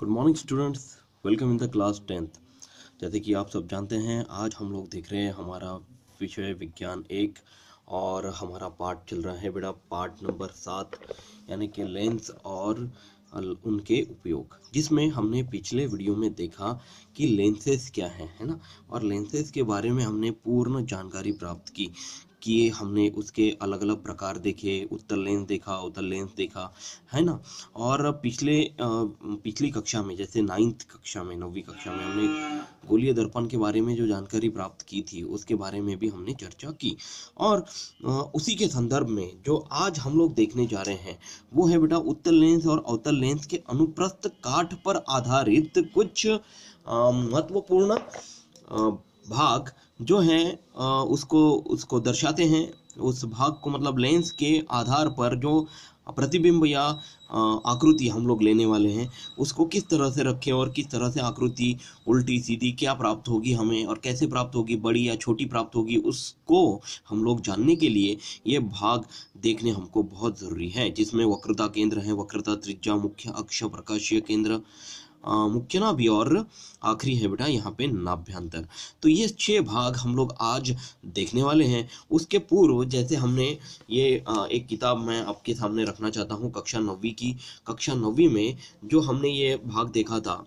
good morning students welcome in the class tenth जैसे कि आप सब जानते हैं आज हम लोग देख रहे हैं हमारा विषय विज्ञान एक और हमारा पार्ट चल रहा है बेटा पार्ट नंबर सात यानी कि लेंस और उनके उपयोग जिसमें हमने पिछले वीडियो में देखा कि लेंसेस क्या है है ना और लेंसेस के बारे में हमने पूर्ण जानकारी प्राप्त की किए हमने उसके अलग अलग प्रकार देखे उत्तर लेंस देखा उत्तर लेंस देखा है ना और पिछले पिछली कक्षा में जैसे नाइन्थ कक्षा में नौवीं कक्षा में हमने गोलीय दर्पण के बारे में जो जानकारी प्राप्त की थी उसके बारे में भी हमने चर्चा की और उसी के संदर्भ में जो आज हम लोग देखने जा रहे हैं वो है बेटा उत्तर लेंस और अवतर लेंस के अनुप्रस्थ काठ पर आधारित कुछ महत्वपूर्ण भाग जो हैं उसको उसको दर्शाते हैं उस भाग को मतलब लेंस के आधार पर जो प्रतिबिंब या आकृति हम लोग लेने वाले हैं उसको किस तरह से रखें और किस तरह से आकृति उल्टी सीधी क्या प्राप्त होगी हमें और कैसे प्राप्त होगी बड़ी या छोटी प्राप्त होगी उसको हम लोग जानने के लिए ये भाग देखने हमको बहुत ज़रूरी है जिसमें वक्रता केंद्र है वक्रता त्रिज्या मुख्य अक्ष प्रकाशीय केंद्र भी और आखिरी है बेटा यहाँ पे नाभ्यांतर तो ये छह भाग हम लोग आज देखने वाले हैं उसके पूर्व जैसे हमने ये एक किताब मैं आपके सामने रखना चाहता हूँ कक्षा नौवीं की कक्षा नौवीं में जो हमने ये भाग देखा था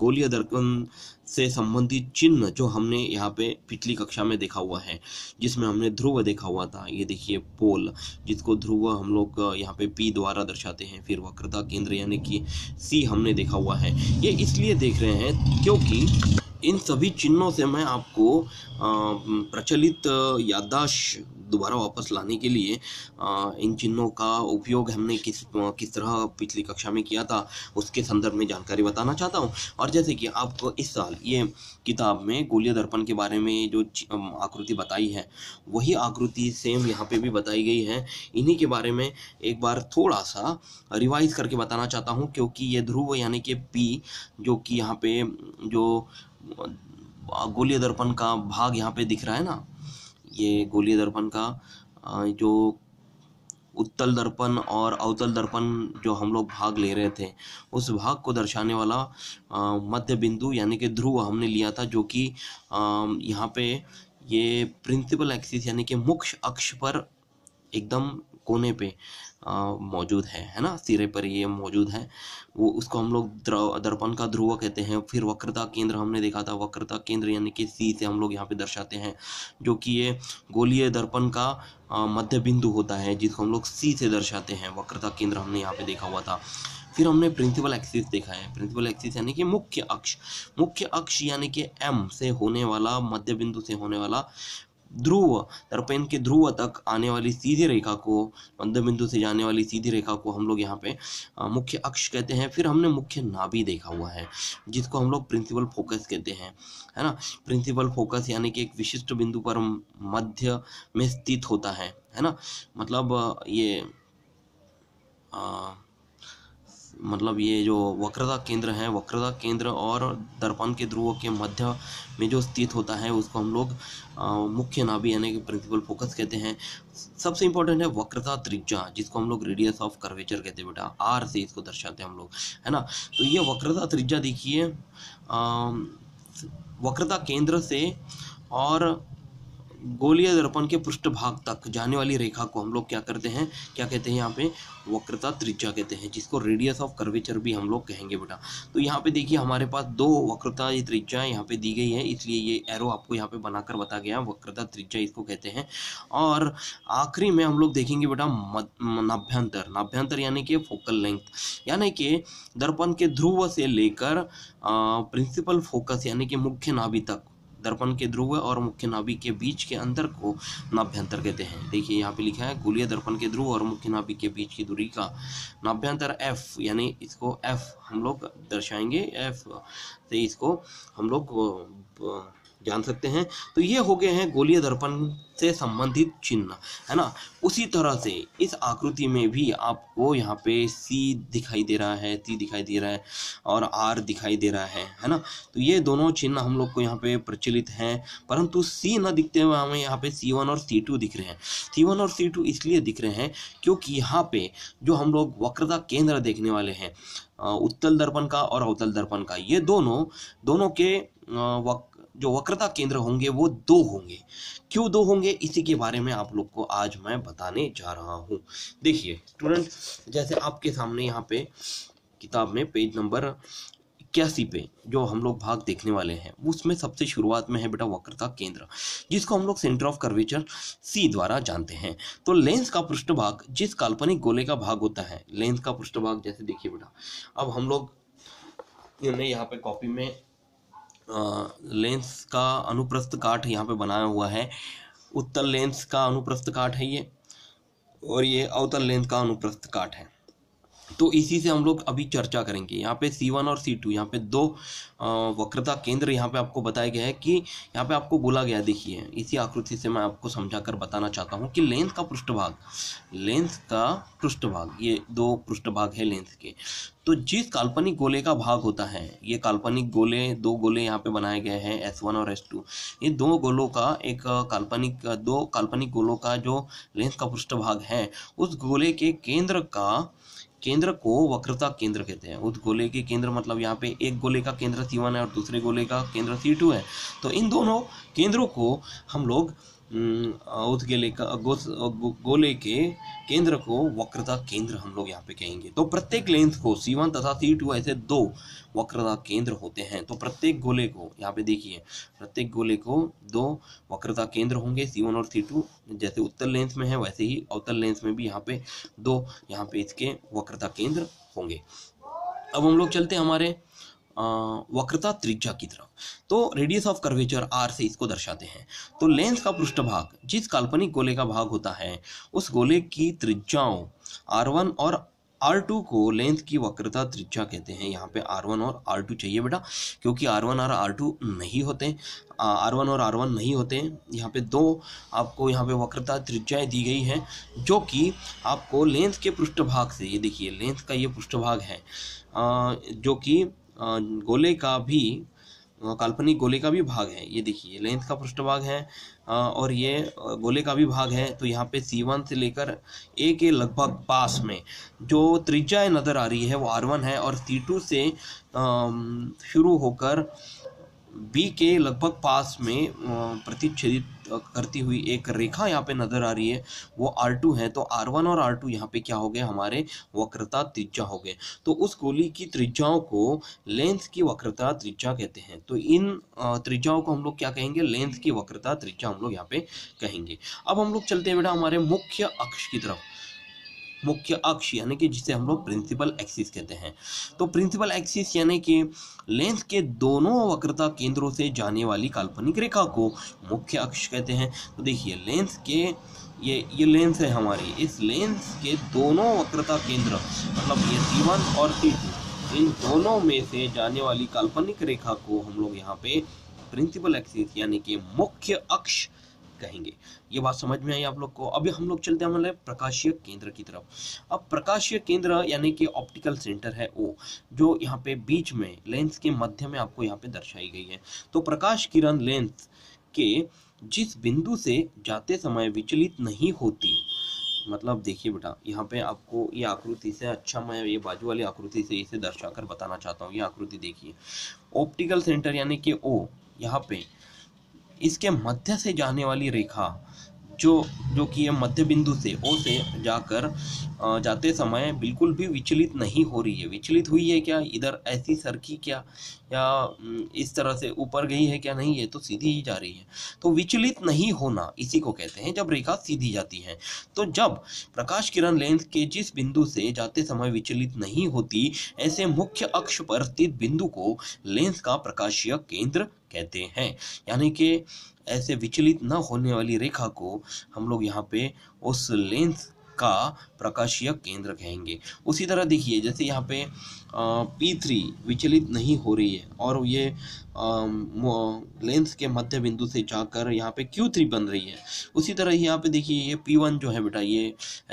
गोलीय दर्पण से संबंधित चिन्ह जो हमने यहाँ पे पिछली कक्षा में देखा हुआ है जिसमें हमने ध्रुव देखा हुआ था ये देखिए पोल जिसको ध्रुव हम लोग यहाँ पे पी द्वारा दर्शाते हैं फिर वक्रता केंद्र यानी कि सी हमने देखा हुआ है ये इसलिए देख रहे हैं क्योंकि इन सभी चिन्हों से मैं आपको प्रचलित याददाश्त दोबारा वापस लाने के लिए इन चिन्हों का उपयोग हमने किस किस तरह पिछली कक्षा में किया था उसके संदर्भ में जानकारी बताना चाहता हूँ और जैसे कि आपको इस साल ये किताब में गोलिया दर्पण के बारे में जो आकृति बताई है वही आकृति सेम यहाँ पे भी बताई गई है इन्हीं के बारे में एक बार थोड़ा सा रिवाइज करके बताना चाहता हूँ क्योंकि ये ध्रुव यानी कि पी जो कि यहाँ पे जो गोली दर्पण का भाग यहाँ पे दिख रहा है ना ये गोली दर्पण का जो उत्तल दर्पण और अवतल दर्पण जो हम लोग भाग ले रहे थे उस भाग को दर्शाने वाला मध्य बिंदु यानी कि ध्रुव हमने लिया था जो कि यहाँ पे ये प्रिंसिपल एक्सिस यानी कि मुख्य अक्ष पर एकदम कोने पे मौजूद है है ना सिरे पर ये मौजूद है वो उसको हम लोग दर्पण का ध्रुव कहते हैं फिर वक्रता केंद्र हमने देखा था वक्रता केंद्र यानी कि सी से हम लोग यहाँ पे दर्शाते हैं जो कि ये गोलीय दर्पण का मध्य बिंदु होता है जिसको हम लोग सी से दर्शाते हैं वक्रता केंद्र हमने यहाँ पे देखा हुआ था फिर हमने प्रिंसिपल एक्सिस देखा है प्रिंसिपल एक्सिस यानी कि मुख्य अक्ष मुख्य अक्ष यानी कि एम से होने वाला मध्य बिंदु से होने वाला ध्रुव दर्पण के ध्रुव तक आने वाली सीधी रेखा को मध्य बिंदु से जाने वाली सीधी रेखा को हम लोग यहाँ पे मुख्य अक्ष कहते हैं फिर हमने मुख्य नाभि देखा हुआ है जिसको हम लोग प्रिंसिपल फोकस कहते हैं है ना प्रिंसिपल फोकस यानी कि एक विशिष्ट बिंदु पर मध्य में स्थित होता है है ना मतलब ये आ, मतलब ये जो वक्रता केंद्र है वक्रता केंद्र और दर्पण के ध्रुवों के मध्य में जो स्थित होता है उसको हम लोग मुख्य नाभि यानी कि प्रिंसिपल फोकस कहते हैं सबसे इंपॉर्टेंट है वक्रता त्रिज्या जिसको हम लोग रेडियस ऑफ कर्वेचर कहते हैं बेटा आर से इसको दर्शाते हैं हम लोग है ना तो ये वक्रता त्रिज्या देखिए वक्रता केंद्र से और गोलीय दर्पण के पृष्ठभाग तक जाने वाली रेखा को हम लोग क्या करते हैं क्या कहते हैं यहाँ पे वक्रता त्रिज्या कहते हैं जिसको रेडियस ऑफ कर्वेचर भी हम लोग कहेंगे बेटा तो यहाँ पे देखिए हमारे पास दो वक्रता त्रिज्या यहाँ पे दी गई है इसलिए ये एरो आपको यहाँ पे बनाकर बता गया वक्रता त्रिज्या इसको कहते हैं और आखिरी में हम लोग देखेंगे बेटा नाभ्यंतर नाभ्यंतर यानी कि फोकल लेंथ यानी कि दर्पण के ध्रुव से लेकर प्रिंसिपल फोकस यानी कि मुख्य नाभि तक दर्पण के ध्रुव और मुख्य नाभिक के बीच के अंतर को नाभ्यंतर कहते हैं देखिए यहाँ पे लिखा है गोलीय दर्पण के ध्रुव और मुख्य नाभिक के बीच की दूरी का नाभ्यंतर एफ यानी इसको एफ हम लोग दर्शाएंगे एफ से तो इसको हम लोग जान सकते हैं तो ये हो गए हैं गोलीय दर्पण से संबंधित चिन्ह है ना उसी तरह से इस आकृति में भी आपको यहाँ पे सी दिखाई दे रहा है सी दिखाई दे रहा है और आर दिखाई दे रहा है है ना तो ये दोनों चिन्ह हम लोग को यहाँ पे प्रचलित हैं परंतु सी न दिखते हुए हमें यहाँ पे सी वन और सी टू दिख रहे हैं सी वन और सी टू इसलिए दिख रहे हैं क्योंकि यहाँ पे जो हम लोग वक्रता केंद्र देखने वाले हैं उत्तल दर्पण का और अवतल दर्पण का ये दोनों दोनों के वक्त जो वक्रता केंद्र होंगे वो दो होंगे क्यों दो होंगे इसी के बारे में आप लोग को आज मैं बताने जा रहा हूँ देखिए स्टूडेंट जैसे आपके सामने यहाँ पे किताब में पेज नंबर इक्यासी पे जो हम लोग भाग देखने वाले हैं उसमें सबसे शुरुआत में है बेटा वक्रता केंद्र जिसको हम लोग सेंटर ऑफ कर्वेचर सी द्वारा जानते हैं तो लेंस का पृष्ठभाग जिस काल्पनिक गोले का भाग होता है लेंस का पृष्ठभाग जैसे देखिए बेटा अब हम लोग यहाँ पे कॉपी में लेंस का अनुप्रस्थ काट यहाँ पे बनाया हुआ है उत्तल लेंस का अनुप्रस्थ काट है ये और ये अवतल लेंस का अनुप्रस्थ काट है तो इसी से हम लोग अभी चर्चा करेंगे यहाँ पे C1 और C2 यहाँ पे दो वक्रता केंद्र यहाँ पे आपको बताया गया है कि यहाँ पे आपको बोला गया देखिए इसी आकृति से मैं आपको समझा कर बताना चाहता हूँ कि लेंथ का पृष्ठभाग लेंथ का पृष्ठभाग ये दो पृष्ठभाग है लेंस के तो जिस काल्पनिक गोले का भाग होता है ये काल्पनिक गोले दो गोले यहाँ पे बनाए गए हैं एस वन और एस टू ये दो गोलों का एक काल्पनिक दो काल्पनिक गोलों का जो लेंस का पृष्ठभाग है उस गोले के केंद्र का केंद्र को वक्रता केंद्र कहते हैं उस गोले के केंद्र मतलब यहाँ पे एक गोले का केंद्र सी वन है और दूसरे गोले का केंद्र सी टू है तो इन दोनों केंद्रों को हम लोग औध के लेकर गो केंद्र को वक्रता केंद्र हम लोग यहाँ पे कहेंगे तो प्रत्येक लेंथ को सी वन तथा सी टू ऐसे दो वक्रता केंद्र होते हैं तो प्रत्येक गोले को यहाँ पे देखिए प्रत्येक गोले को दो वक्रता केंद्र होंगे सी वन और सी टू जैसे उत्तर लेंथ में है वैसे ही अवतर लेंथ में भी यहाँ पे दो यहाँ पे इसके वक्रता केंद्र होंगे अब हम लोग चलते हैं हमारे वक्रता त्रिज्या की तरफ तो रेडियस ऑफ कर्वेचर आर से इसको दर्शाते हैं तो लेंस का पृष्ठभाग जिस काल्पनिक गोले का भाग होता है उस गोले की त्रिज्याओं आर वन और आर टू को लेंथ की वक्रता त्रिज्या कहते हैं यहाँ पे आर वन और आर टू चाहिए बेटा क्योंकि आर वन और आर टू नहीं होते आर वन और आर वन नहीं होते यहाँ पे दो आपको यहाँ पे वक्रता त्रिज्याएं दी गई हैं जो कि आपको लेंथ के पृष्ठभाग से ये देखिए लेंथ का ये पृष्ठभाग है आ, जो कि गोले का भी काल्पनिक गोले का भी भाग है ये देखिए लेंथ का पृष्ठभाग है और ये गोले का भी भाग है तो यहाँ पे सी वन से लेकर ए के लगभग पास में जो त्रिज्या नज़र आ रही है वो आर वन है और सी टू से शुरू होकर बी के लगभग पास में प्रतिच्छेदित करती हुई एक रेखा यहाँ पे नज़र आ रही है वो आर टू है तो आर वन और आर टू यहाँ पे क्या हो गए हमारे वक्रता त्रिज्या हो गए तो उस गोली की त्रिज्याओं को लेंथ की वक्रता त्रिज्या कहते हैं तो इन त्रिज्याओं को हम लोग क्या कहेंगे लेंथ की वक्रता त्रिज्या हम लोग यहाँ पे कहेंगे अब हम लोग चलते हैं बेटा हमारे मुख्य अक्ष की तरफ मुख्य अक्ष यानी कि जिसे हम लोग प्रिंसिपल एक्सिस कहते हैं तो प्रिंसिपल एक्सिस यानी कि लेंस के दोनों वक्रता केंद्रों से जाने वाली काल्पनिक रेखा को मुख्य अक्ष कहते हैं तो देखिए लेंस के ये ये लेंस है हमारी इस लेंस के दोनों वक्रता केंद्र मतलब ये सी वन और सी टू इन दोनों में से जाने वाली काल्पनिक रेखा को हम लोग यहाँ पे प्रिंसिपल एक्सिस यानी कि मुख्य अक्ष कहेंगे ये बात समझ में आई आप लोग को अभी हम लोग चलते हैं हमारे प्रकाशीय केंद्र की तरफ अब प्रकाशीय केंद्र यानी कि ऑप्टिकल सेंटर है ओ जो यहाँ पे बीच में लेंस के मध्य में आपको यहाँ पे दर्शाई गई है तो प्रकाश किरण लेंस के जिस बिंदु से जाते समय विचलित नहीं होती मतलब देखिए बेटा यहाँ पे आपको ये आकृति से अच्छा मैं ये बाजू वाली आकृति से इसे दर्शाकर बताना चाहता हूँ ये आकृति देखिए ऑप्टिकल सेंटर यानी कि ओ यहाँ पे इसके मध्य से जाने वाली रेखा जो जो कि है मध्य बिंदु से ओ से जाकर जाते समय बिल्कुल भी विचलित नहीं हो रही है विचलित हुई है क्या इधर ऐसी सरकी क्या या इस तरह से ऊपर गई है क्या नहीं है तो सीधी ही जा रही है तो विचलित नहीं होना इसी को कहते हैं जब रेखा सीधी जाती है तो जब प्रकाश किरण लेंस के जिस बिंदु से जाते समय विचलित नहीं होती ऐसे मुख्य अक्ष पर स्थित बिंदु को लेंस का प्रकाशीय केंद्र कहते हैं यानी कि ऐसे विचलित न होने वाली रेखा को हम लोग यहाँ पे उस लेंथ का प्रकाशीय केंद्र कहेंगे उसी तरह देखिए जैसे यहाँ पे P3 विचलित नहीं हो रही है और ये लेंस के मध्य बिंदु से जाकर यहाँ पे Q3 बन रही है उसी तरह ही यहाँ पे देखिए ये P1 जो है बेटा ये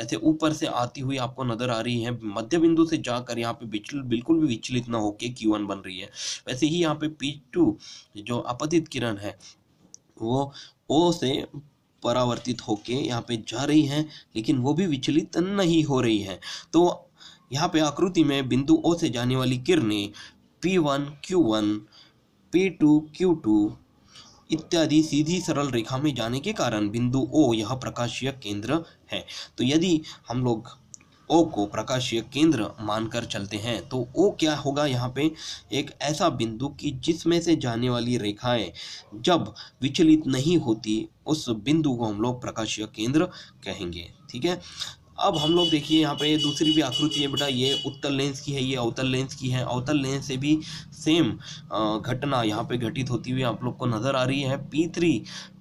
ऐसे ऊपर से आती हुई आपको नज़र आ रही है मध्य बिंदु से जाकर यहाँ पे विचल बिल्कुल भी विचलित ना होके क्यू वन बन रही है वैसे ही यहाँ पे पी जो आपतित किरण है वो ओ से परावर्तित होके यहाँ पे जा रही हैं लेकिन वो भी विचलित नहीं हो रही हैं तो यहाँ पे आकृति में बिंदु ओ से जाने वाली किरणें P one Q one P two Q two इत्यादि सीधी सरल रेखा में जाने के कारण बिंदु ओ यह प्रकाशीय केंद्र है तो यदि हम लोग ओ को प्रकाशीय केंद्र मानकर चलते हैं तो ओ क्या होगा यहाँ पे एक ऐसा बिंदु कि जिसमें से जाने वाली रेखाएं जब विचलित नहीं होती उस बिंदु को हम लोग प्रकाशीय केंद्र कहेंगे ठीक है अब हम लोग देखिए यहाँ पे दूसरी भी आकृति है बेटा ये उत्तर लेंस की है ये अवतल लेंस की है अवतल लेंस से भी सेम घटना यहाँ पे घटित होती हुई आप लोग को नज़र आ रही है पी थ्री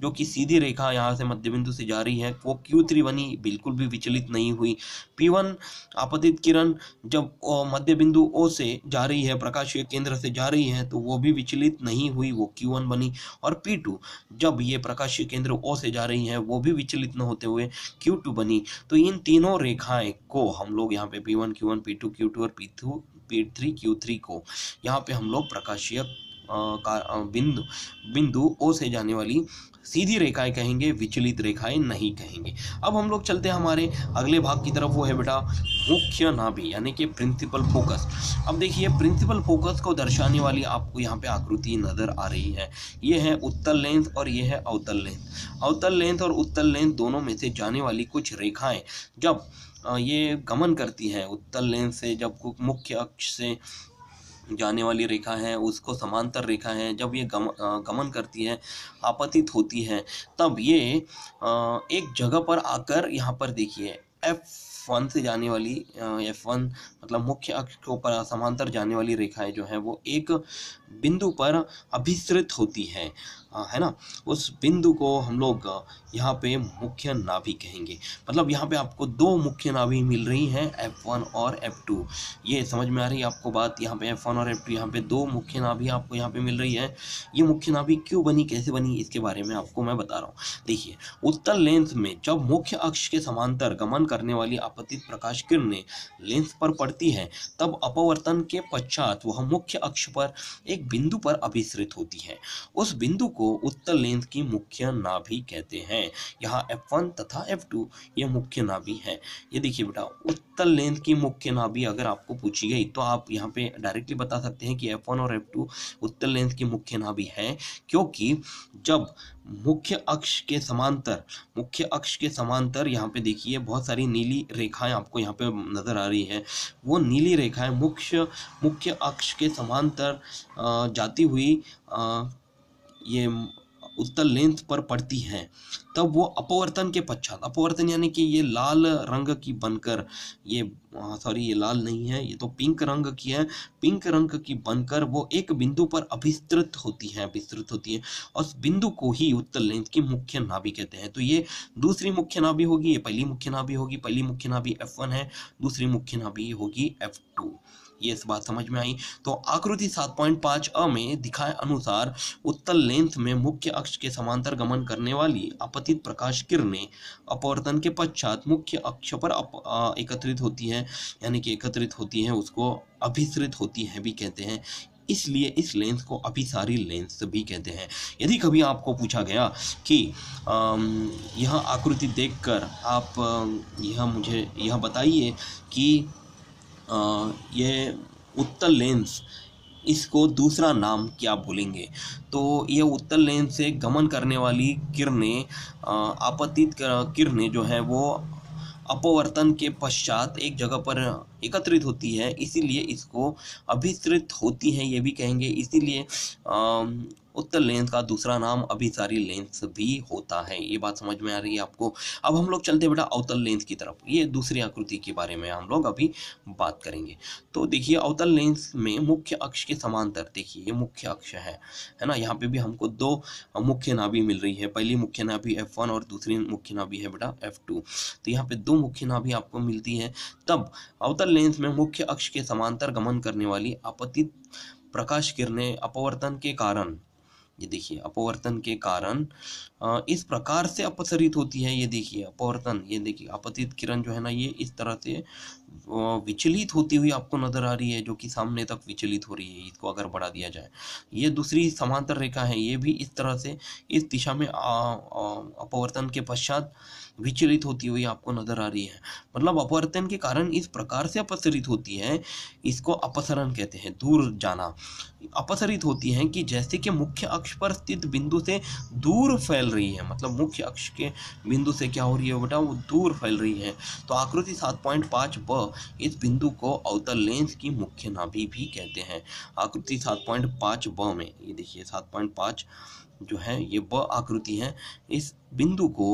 जो कि सीधी रेखा यहाँ से मध्य बिंदु से जा रही है वो क्यू थ्री बनी बिल्कुल भी विचलित नहीं हुई पी वन आपतित किरण जब मध्य बिंदु ओ से जा रही है प्रकाशीय केंद्र से जा रही है तो वो भी विचलित नहीं हुई वो क्यू वन बनी और पी टू जब ये प्रकाशीय केंद्र ओ से जा रही है वो भी विचलित न होते हुए क्यू टू बनी तो इन तीनों तीनों रेखाएं को हम लोग यहाँ पे P1, Q1, P2, Q2 और P2, P3, Q3 को यहाँ पे हम लोग प्रकाशीय बिंदु बिंदु ओ से जाने वाली सीधी रेखाएं कहेंगे विचलित रेखाएं नहीं कहेंगे अब हम लोग चलते हैं हमारे अगले भाग की तरफ वो है बेटा मुख्य नाभि यानी कि प्रिंसिपल फोकस अब देखिए प्रिंसिपल फोकस को दर्शाने वाली आपको यहाँ पे आकृति नज़र आ रही है ये है उत्तल लेंथ और ये है अवतल लेंथ अवतल लेंथ और उत्तल लेंथ दोनों में से जाने वाली कुछ रेखाएं जब ये गमन करती हैं उत्तल लेंथ से जब मुख्य अक्ष से जाने वाली रेखा है उसको समांतर रेखा है जब ये गम गमन करती है आपतित होती है तब ये एक जगह पर आकर यहाँ पर देखिए एफ वन से जाने वाली एफ वन मतलब मुख्य अक्ष के ऊपर समांतर जाने वाली रेखाएं जो हैं वो एक बिंदु पर अभिसृत होती हैं है ना उस बिंदु को हम लोग यहाँ पे मुख्य नाभि कहेंगे मतलब यहाँ पे आपको दो मुख्य नाभि मिल रही हैं F1 और F2 ये समझ में आ रही है आपको बात यहाँ पे F1 और F2 यहाँ पे दो मुख्य नाभि आपको यहाँ पे मिल रही है ये मुख्य नाभि क्यों बनी कैसे बनी इसके बारे में आपको मैं बता रहा हूँ देखिए उत्तर लेंस में जब मुख्य अक्ष के समांतर गमन करने वाली आपतित प्रकाश किरणें लेंस पर पड़ती करती हैं तब अपवर्तन के पश्चात वह मुख्य अक्ष पर एक बिंदु पर अभिसृत होती हैं उस बिंदु को उत्तल लेंस की मुख्य नाभि कहते हैं यहाँ एफ वन तथा एफ टू ये मुख्य नाभि है ये देखिए बेटा उत्तल लेंस की मुख्य नाभि अगर आपको पूछी गई तो आप यहाँ पे डायरेक्टली बता सकते हैं कि एफ और एफ टू उत्तल लेंथ की मुख्य नाभि है क्योंकि जब मुख्य अक्ष के समांतर मुख्य अक्ष के समांतर यहाँ पे देखिए बहुत सारी नीली रेखाएं आपको यहाँ पे नज़र आ रही हैं वो नीली रेखाएं मुख्य मुख्य अक्ष के समांतर जाती हुई ये उत्तल लेंथ पर पड़ती हैं तब वो अपवर्तन के पश्चात अपवर्तन यानी कि ये लाल रंग की बनकर ये सॉरी ये लाल नहीं है ये तो पिंक रंग की है पिंक रंग की बनकर वो एक बिंदु पर अभिस्तृत होती है अभिस्तृत होती है और बिंदु को ही उत्तल लेंथ की मुख्य नाभि कहते हैं तो ये दूसरी मुख्य नाभि होगी ये पहली मुख्य नाभि होगी पहली मुख्य नाभि एफ है दूसरी मुख्य नाभि होगी एफ टू ये बात समझ में आई तो आकृति 7.5 अ में दिखाए अनुसार उत्तल लेंस में मुख्य अक्ष के समांतर गमन करने वाली अपतित प्रकाश किरणें अपवर्तन के पश्चात मुख्य अक्ष पर अप, आ, एकत्रित होती हैं यानी कि एकत्रित होती हैं उसको अभिसृत होती हैं भी कहते हैं इसलिए इस लेंस को अभिसारी लेंस भी कहते हैं यदि कभी आपको पूछा गया कि यह आकृति देखकर आप यह मुझे यह बताइए कि ये उत्तल लेंस इसको दूसरा नाम क्या बोलेंगे तो यह उत्तल लेंस से गमन करने वाली किरणें आपतित किरणें जो हैं वो अपवर्तन के पश्चात एक जगह पर एकत्रित होती है इसीलिए इसको अभिसृत होती हैं ये भी कहेंगे इसीलिए उत्तर लेंस का दूसरा नाम अभिसारी लेंस भी होता है ये बात समझ में आ रही है आपको अब हम लोग चलते बेटा अवतल लेंस की तरफ ये दूसरी आकृति के बारे में हम लोग अभी बात करेंगे तो देखिए अवतल लेंस में मुख्य अक्ष के समांतर देखिए ये मुख्य अक्ष है है ना यहाँ पे भी हमको दो मुख्य नाभि मिल रही है पहली मुख्य नाभि एफ और दूसरी मुख्य नाभि है बेटा एफ तो यहाँ पे दो मुख्य नाभि आपको मिलती है तब अवतल लेंस में मुख्य अक्ष के समांतर गमन करने वाली आपतित प्रकाश किरणें अपवर्तन के कारण ये देखिए अपवर्तन के कारण इस प्रकार से अपसरित होती है ये देखिए अपवर्तन ये देखिए अपतित किरण जो है ना ये इस तरह से विचलित होती हुई आपको नजर आ रही है जो कि सामने तक विचलित हो रही है इसको अगर बढ़ा दिया जाए ये दूसरी समांतर रेखा है ये भी इस तरह से इस दिशा में अपवर्तन के पश्चात विचलित होती हुई आपको नजर आ रही है मतलब अपवर्तन के कारण इस प्रकार से अपसरित होती है इसको अपसरण कहते हैं दूर जाना अपसरित होती है कि जैसे कि मुख्य अक्ष पर स्थित बिंदु से दूर फैल फैल रही है मतलब मुख्य अक्ष के बिंदु से क्या हो रही है बेटा वो दूर फैल रही है तो आकृति सात पॉइंट पाँच ब इस बिंदु को अवतल लेंस की मुख्य नाभि भी कहते हैं आकृति सात पॉइंट पाँच ब में ये देखिए सात पॉइंट पाँच जो है ये ब आकृति है इस बिंदु को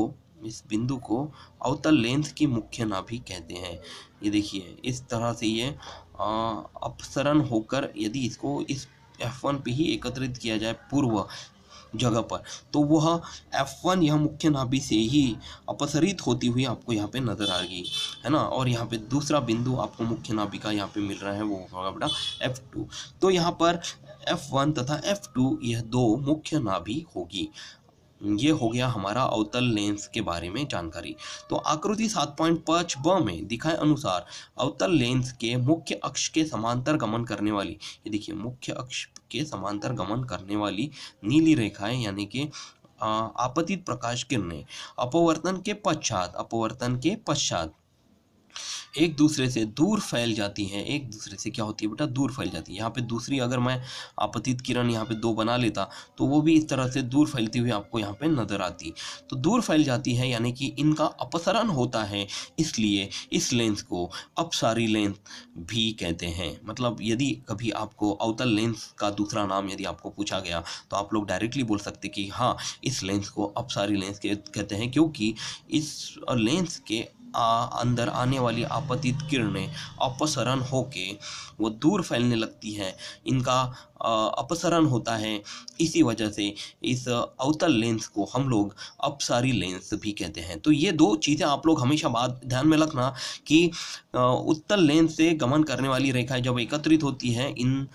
इस बिंदु को अवतल लेंस की मुख्य नाभि कहते हैं ये देखिए इस तरह से ये अपसरण होकर यदि इसको इस एफ वन पे ही एकत्रित किया जाए पूर्व जगह पर तो वह एफ वन यह मुख्य नाभि से ही अपसरित होती हुई आपको यहाँ पे नज़र आ गई है ना और यहाँ पे दूसरा बिंदु आपको मुख्य नाभि का यहाँ पे मिल रहा है वो होगा बेटा एफ टू तो यहाँ पर एफ वन तथा एफ टू यह दो मुख्य नाभि होगी ये हो गया हमारा अवतल लेंस के बारे में जानकारी तो आकृति सात पॉइंट पाँच ब में दिखाए अनुसार अवतल लेंस के मुख्य अक्ष के समांतर गमन करने वाली ये देखिए मुख्य अक्ष के समांतर गमन करने वाली नीली रेखाएं यानी कि आपतित प्रकाश किरणें अपवर्तन के पश्चात अपवर्तन के पश्चात एक दूसरे से दूर फैल जाती हैं एक दूसरे से क्या होती है बेटा दूर फैल जाती है यहाँ पे दूसरी अगर मैं आपतित किरण यहाँ पे दो बना लेता तो वो भी इस तरह से दूर फैलती हुई आपको यहाँ पे नज़र आती तो दूर फैल जाती है यानी कि इनका अपसरण होता है इसलिए इस लेंस को अपसारी लेंस भी कहते हैं मतलब यदि कभी आपको अवतल लेंस का दूसरा नाम यदि आपको पूछा गया तो आप लोग डायरेक्टली बोल सकते कि हाँ इस लेंस को अपसारी लेंस कहते हैं क्योंकि इस लेंस के आ, अंदर आने वाली आपतित किरणें अपसरण होके वो दूर फैलने लगती हैं इनका अपसरण होता है इसी वजह से इस अवतल लेंस को हम लोग अपसारी लेंस भी कहते हैं तो ये दो चीज़ें आप लोग हमेशा बात ध्यान में रखना कि उत्तल लेंस से गमन करने वाली रेखाएं जब एकत्रित होती हैं इन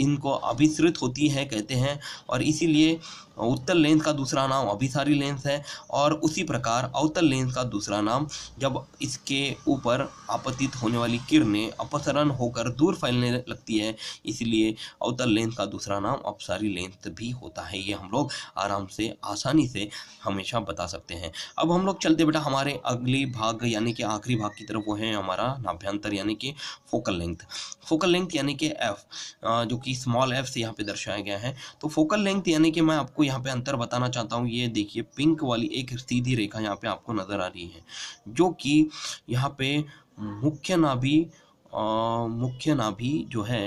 इनको अभिसृत होती हैं कहते हैं और इसीलिए उत्तर लेंस का दूसरा नाम अभिसारी लेंस है और उसी प्रकार अवतल लेंस का दूसरा नाम जब इसके ऊपर आपतित होने वाली किरणें अपसरण होकर दूर फैलने लगती है इसलिए अवतल लेंस का दूसरा नाम अपसारी लेंस भी होता है ये हम लोग आराम से आसानी से हमेशा बता सकते हैं अब हम लोग चलते बेटा हमारे अगले भाग यानी कि आखिरी भाग की तरफ वो है हमारा नाभ्यंतर यानी कि फोकल लेंथ फोकल लेंथ यानी कि एफ जो कि स्मॉल एफ से यहाँ पे दर्शाया गया है तो फोकल लेंथ यानी कि मैं आपको यहाँ पे अंतर बताना चाहता हूँ ये देखिए पिंक वाली एक सीधी रेखा यहाँ पे आपको नज़र आ रही है जो कि यहाँ पे मुख्य नाभि मुख्य नाभि जो है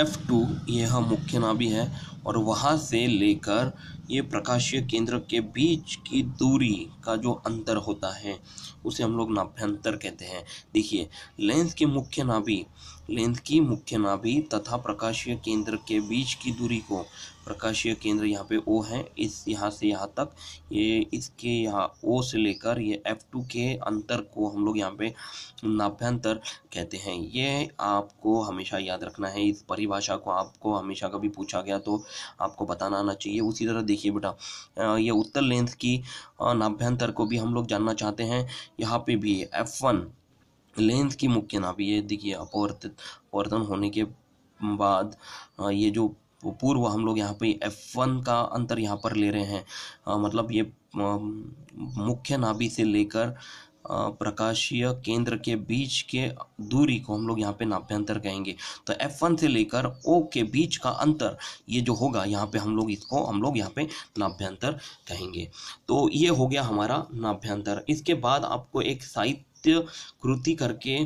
F2 टू यह मुख्य नाभि है और वहाँ से लेकर ये प्रकाशीय केंद्र के बीच की दूरी का जो अंतर होता है उसे हम लोग नाभ्यंतर कहते हैं देखिए लेंस के मुख्य नाभि लेंस की मुख्य नाभि तथा प्रकाशीय केंद्र के बीच की दूरी को प्रकाशीय केंद्र यहाँ पे ओ है इस यहाँ से यहाँ तक ये इसके यहाँ ओ से लेकर ये एफ टू के अंतर को हम लोग यहाँ पे नाभ्यंतर कहते हैं ये आपको हमेशा याद रखना है इस परिभाषा को आपको हमेशा कभी पूछा गया तो आपको बताना आना चाहिए उसी तरह देखिए बेटा ये उत्तर लेंस की नाभ्यंतर को भी हम लोग जानना चाहते हैं यहाँ पे भी एफ वन लेंथ की मुख्य नाभि ये देखिए अपवर्तित अपवर्तन होने के बाद ये जो पूर्व हम लोग यहाँ पे एफ वन का अंतर यहाँ पर ले रहे हैं मतलब ये मुख्य नाभि से लेकर प्रकाशीय केंद्र के बीच के दूरी को हम लोग यहाँ पे नाभ्यंतर कहेंगे तो F1 से लेकर O के बीच का अंतर ये जो होगा यहाँ पे हम लोग इसको हम लोग यहाँ पे नाभ्यंतर कहेंगे तो ये हो गया हमारा नाभ्यंतर इसके बाद आपको एक साइट नित्य कृति करके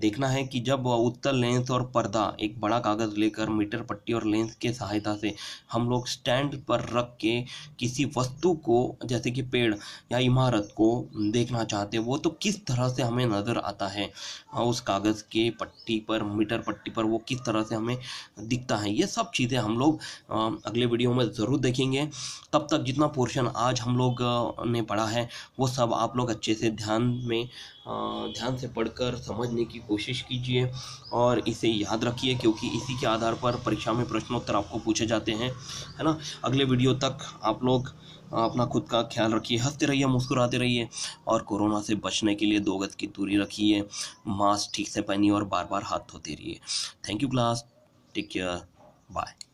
देखना है कि जब उत्तर लेंस और पर्दा एक बड़ा कागज़ लेकर मीटर पट्टी और लेंस के सहायता से हम लोग स्टैंड पर रख के किसी वस्तु को जैसे कि पेड़ या इमारत को देखना चाहते हैं वो तो किस तरह से हमें नज़र आता है हाँ, उस कागज़ के पट्टी पर मीटर पट्टी पर वो किस तरह से हमें दिखता है ये सब चीज़ें हम लोग अगले वीडियो में ज़रूर देखेंगे तब तक जितना पोर्शन आज हम लोग ने पढ़ा है वो सब आप लोग अच्छे से ध्यान में ध्यान से पढ़कर समझने की कोशिश कीजिए और इसे याद रखिए क्योंकि इसी के आधार पर परीक्षा में प्रश्नोत्तर आपको पूछे जाते हैं है ना अगले वीडियो तक आप लोग अपना खुद का ख्याल रखिए हंसते रहिए मुस्कुराते रहिए और कोरोना से बचने के लिए दो गज की दूरी रखिए मास्क ठीक से पहनिए और बार बार हाथ धोते रहिए thank you class take care bye